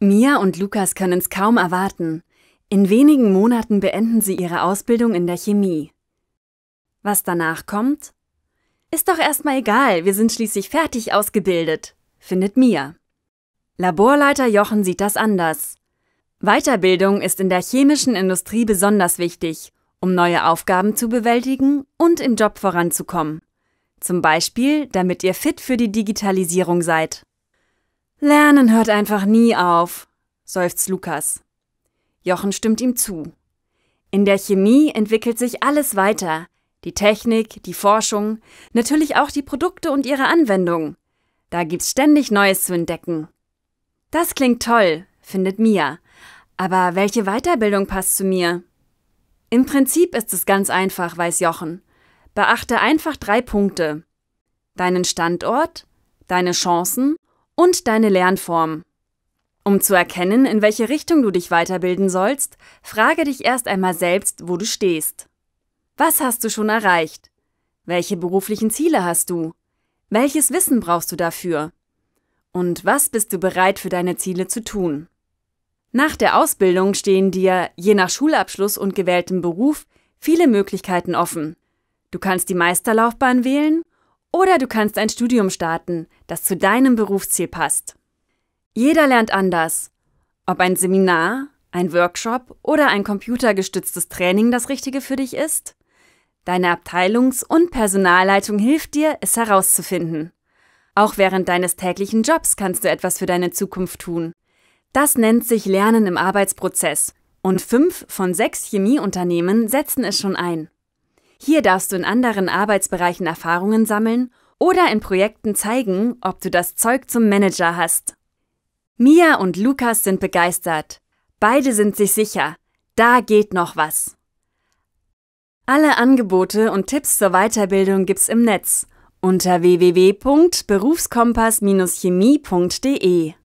Mia und Lukas können es kaum erwarten. In wenigen Monaten beenden sie ihre Ausbildung in der Chemie. Was danach kommt? Ist doch erstmal egal, wir sind schließlich fertig ausgebildet, findet Mia. Laborleiter Jochen sieht das anders. Weiterbildung ist in der chemischen Industrie besonders wichtig, um neue Aufgaben zu bewältigen und im Job voranzukommen. Zum Beispiel, damit ihr fit für die Digitalisierung seid. Lernen hört einfach nie auf, seufzt Lukas. Jochen stimmt ihm zu. In der Chemie entwickelt sich alles weiter. Die Technik, die Forschung, natürlich auch die Produkte und ihre Anwendung. Da gibt's ständig Neues zu entdecken. Das klingt toll, findet Mia. Aber welche Weiterbildung passt zu mir? Im Prinzip ist es ganz einfach, weiß Jochen. Beachte einfach drei Punkte. Deinen Standort, deine Chancen und deine Lernform. Um zu erkennen, in welche Richtung du dich weiterbilden sollst, frage dich erst einmal selbst, wo du stehst. Was hast du schon erreicht? Welche beruflichen Ziele hast du? Welches Wissen brauchst du dafür? Und was bist du bereit für deine Ziele zu tun? Nach der Ausbildung stehen dir, je nach Schulabschluss und gewähltem Beruf, viele Möglichkeiten offen. Du kannst die Meisterlaufbahn wählen, oder du kannst ein Studium starten, das zu deinem Berufsziel passt. Jeder lernt anders. Ob ein Seminar, ein Workshop oder ein computergestütztes Training das Richtige für dich ist? Deine Abteilungs- und Personalleitung hilft dir, es herauszufinden. Auch während deines täglichen Jobs kannst du etwas für deine Zukunft tun. Das nennt sich Lernen im Arbeitsprozess und fünf von sechs Chemieunternehmen setzen es schon ein. Hier darfst du in anderen Arbeitsbereichen Erfahrungen sammeln oder in Projekten zeigen, ob du das Zeug zum Manager hast. Mia und Lukas sind begeistert. Beide sind sich sicher, da geht noch was. Alle Angebote und Tipps zur Weiterbildung gibt's im Netz unter www.berufskompass-chemie.de.